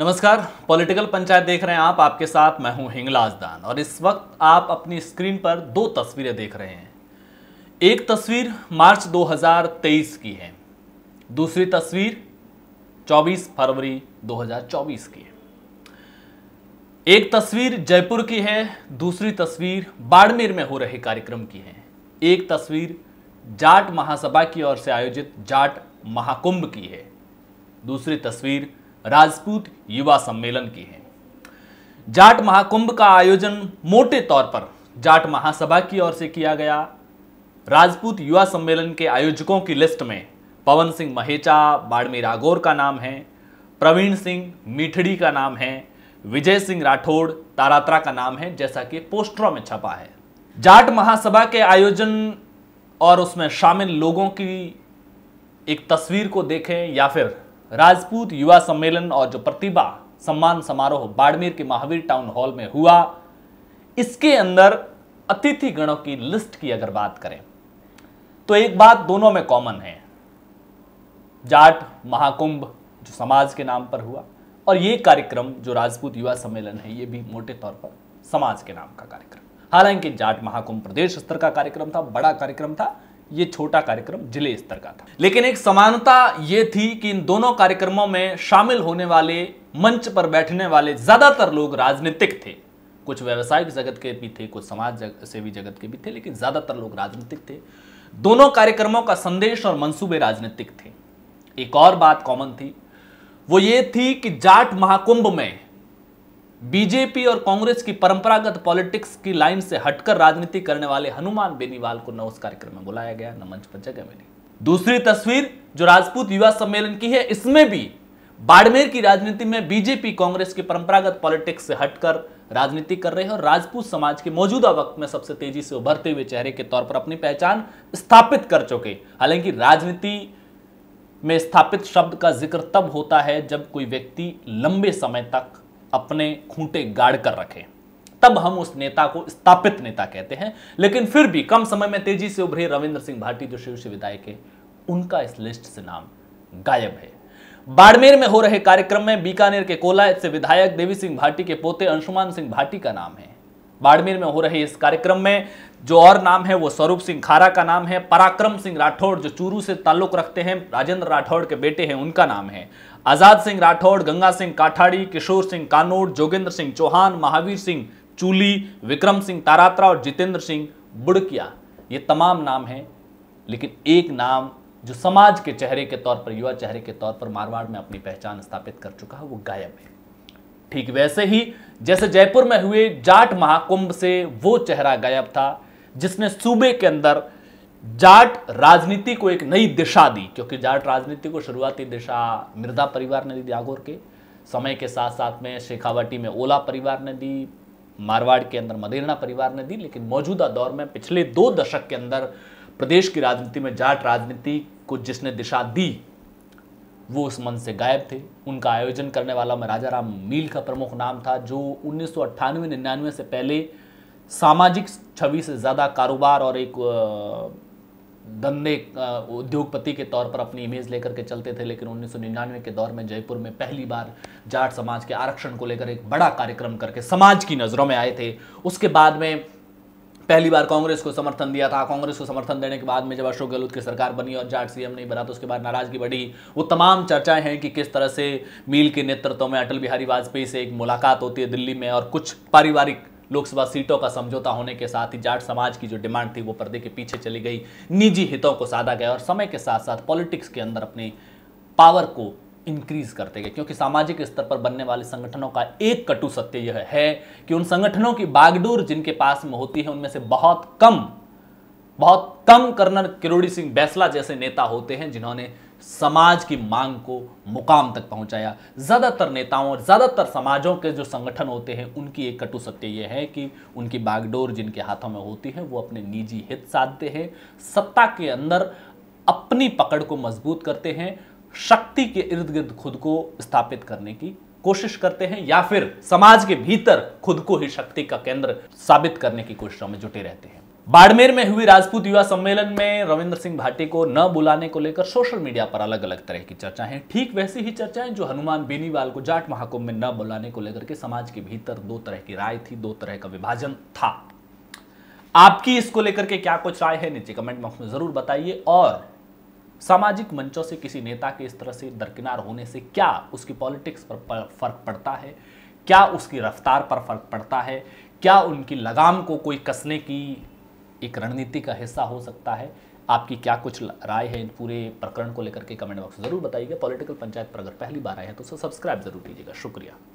नमस्कार पॉलिटिकल पंचायत देख रहे हैं आप आपके साथ मैं हूं हिंगलाज दान और इस वक्त आप अपनी स्क्रीन पर दो तस्वीरें देख रहे हैं एक तस्वीर मार्च 2023 की है दूसरी तस्वीर 24 फरवरी 2024 की है एक तस्वीर जयपुर की है दूसरी तस्वीर बाड़मेर में हो रहे कार्यक्रम की है एक तस्वीर जाट महासभा की ओर से आयोजित जाट महाकुंभ की है दूसरी तस्वीर राजपूत युवा सम्मेलन की है जाट महाकुंभ का आयोजन मोटे तौर पर जाट महासभा की ओर से किया गया राजपूत युवा सम्मेलन के आयोजकों की लिस्ट में पवन सिंह महेचा बाड़मी रागोर का नाम है प्रवीण सिंह मीठड़ी का नाम है विजय सिंह राठौड़ तारात्रा का नाम है जैसा कि पोस्टरों में छपा है जाट महासभा के आयोजन और उसमें शामिल लोगों की एक तस्वीर को देखें या फिर राजपूत युवा सम्मेलन और जो प्रतिभा सम्मान समारोह बाड़मेर के महावीर टाउन हॉल में हुआ इसके अंदर अतिथि गणों की लिस्ट की अगर बात करें तो एक बात दोनों में कॉमन है जाट महाकुंभ जो समाज के नाम पर हुआ और ये कार्यक्रम जो राजपूत युवा सम्मेलन है ये भी मोटे तौर पर समाज के नाम का कार्यक्रम हालांकि जाट महाकुंभ प्रदेश स्तर का कार्यक्रम था बड़ा कार्यक्रम था ये छोटा कार्यक्रम जिले स्तर का था लेकिन एक समानता ये थी कि इन दोनों कार्यक्रमों में शामिल होने वाले मंच पर बैठने वाले ज्यादातर लोग राजनीतिक थे कुछ व्यवसायिक जगत के भी थे कुछ समाज सेवी जगत के भी थे लेकिन ज्यादातर लोग राजनीतिक थे दोनों कार्यक्रमों का संदेश और मंसूबे राजनीतिक थे एक और बात कॉमन थी वो ये थी कि जाट महाकुंभ में बीजेपी और कांग्रेस की परंपरागत पॉलिटिक्स की लाइन से हटकर राजनीति करने वाले हनुमान बेनीवाल को न उस कार्यक्रम में बुलाया गया न मंच पर जगह मिली दूसरी तस्वीर जो राजपूत युवा सम्मेलन की है इसमें भी बाड़मेर की राजनीति में बीजेपी कांग्रेस की परंपरागत पॉलिटिक्स से हटकर राजनीति कर रहे हैं और राजपूत समाज के मौजूदा वक्त में सबसे तेजी से उभरते हुए चेहरे के तौर पर अपनी पहचान स्थापित कर चुके हालांकि राजनीति में स्थापित शब्द का जिक्र तब होता है जब कोई व्यक्ति लंबे समय तक अपने खूंटे गाड़ कर रखें तब हम उस नेता को स्थापित नेता कहते हैं लेकिन फिर भी कम समय में तेजी से उभरे रविंद्र सिंह भाटी जो शीर्ष विधायक है उनका इस लिस्ट से नाम गायब है बाड़मेर में हो रहे कार्यक्रम में बीकानेर के कोलायत से विधायक देवी सिंह भाटी के पोते अंशुमान सिंह भाटी का नाम है बाड़मेर में हो रहे इस कार्यक्रम में जो और नाम है वो स्वरूप सिंह खारा का नाम है पराक्रम सिंह राठौड़ जो चूरू से ताल्लुक रखते हैं राजेंद्र राठौड़ के बेटे हैं उनका नाम है आजाद सिंह राठौड़ गंगा सिंह काठाड़ी किशोर सिंह कानोड जोगेंद्र सिंह चौहान महावीर सिंह चूली विक्रम सिंह तारात्रा और जितेंद्र सिंह बुड़किया ये तमाम नाम हैं लेकिन एक नाम जो समाज के चेहरे के तौर पर युवा चेहरे के तौर पर मारवाड़ में अपनी पहचान स्थापित कर चुका है वो गायब है ठीक वैसे ही जैसे जयपुर में हुए जाट महाकुंभ से वो चेहरा गायब था जिसने सूबे के अंदर जाट राजनीति को एक नई दिशा दी क्योंकि जाट राजनीति को शुरुआती दिशा मिर्दा परिवार ने दी जागोर के समय के साथ साथ में शेखावाटी में ओला परिवार ने दी मारवाड़ के अंदर मदेरना परिवार ने दी लेकिन मौजूदा दौर में पिछले दो दशक के अंदर प्रदेश की राजनीति में जाट राजनीति को जिसने दिशा दी वो उस मन से गायब थे उनका आयोजन करने वाला राजा राम मील का प्रमुख नाम था जो उन्नीस सौ निन्यानवे से पहले सामाजिक छवि से ज़्यादा कारोबार और एक गंदे उद्योगपति के तौर पर अपनी इमेज लेकर के चलते थे लेकिन 1999 के दौर में जयपुर में पहली बार जाट समाज के आरक्षण को लेकर एक बड़ा कार्यक्रम करके समाज की नज़रों में आए थे उसके बाद में पहली बार कांग्रेस को समर्थन दिया था कांग्रेस को समर्थन देने के बाद में जब अशोक गहलोत की सरकार बनी और जाट सीएम नहीं बना तो उसके बाद नाराजगी बढ़ी वो तमाम चर्चाएं हैं कि किस तरह से मील के नेतृत्व में अटल बिहारी वाजपेयी से एक मुलाकात होती है दिल्ली में और कुछ पारिवारिक लोकसभा सीटों का समझौता होने के साथ ही जाट समाज की जो डिमांड थी वो पर्दे के पीछे चली गई निजी हितों को साधा गया और समय के साथ साथ पॉलिटिक्स के अंदर अपनी पावर को इंक्रीज करते गए क्योंकि सामाजिक स्तर पर बनने वाले संगठनों का एक कटु सत्य यह है कि उन संगठनों की बागडोर जिनके पास में होती है उनमें से बहुत कम बहुत कम कर्नल किरोड़ी सिंह बैसला जैसे नेता होते हैं जिन्होंने समाज की मांग को मुकाम तक पहुंचाया ज़्यादातर नेताओं और ज़्यादातर समाजों के जो संगठन होते हैं उनकी एक कटु सत्य ये है कि उनकी बागडोर जिनके हाथों में होती है वो अपने निजी हित साधते हैं सत्ता के अंदर अपनी पकड़ को मजबूत करते हैं शक्ति के इर्द गिर्द खुद को स्थापित करने की कोशिश करते हैं या फिर समाज के भीतर खुद को ही शक्ति का केंद्र साबित करने की कोशिशों में जुटे रहते हैं बाड़मेर में हुई राजपूत युवा सम्मेलन में रविंद्र सिंह भाटी को न बुलाने को लेकर सोशल मीडिया पर अलग अलग तरह की चर्चा है ठीक वैसी ही चर्चाएं जो हनुमान बेनीवाल को जाट महाकुंभ में न बुलाने को लेकर के समाज के भीतर दो तरह की राय थी दो तरह का विभाजन था आपकी इसको लेकर के क्या कुछ राय है नीचे कमेंट बॉक्स में जरूर बताइए और सामाजिक मंचों से किसी नेता के इस तरह से दरकिनार होने से क्या उसकी पॉलिटिक्स पर फर्क पड़ता है क्या उसकी रफ्तार पर फर्क पड़ता है क्या उनकी लगाम को कोई कसने की एक रणनीति का हिस्सा हो सकता है आपकी क्या कुछ राय है इन पूरे प्रकरण को लेकर के कमेंट बॉक्स में ज़रूर बताइएगा पॉलिटिकल पंचायत पर अगर पहली बार आए हैं तो सब्सक्राइब जरूर कीजिएगा शुक्रिया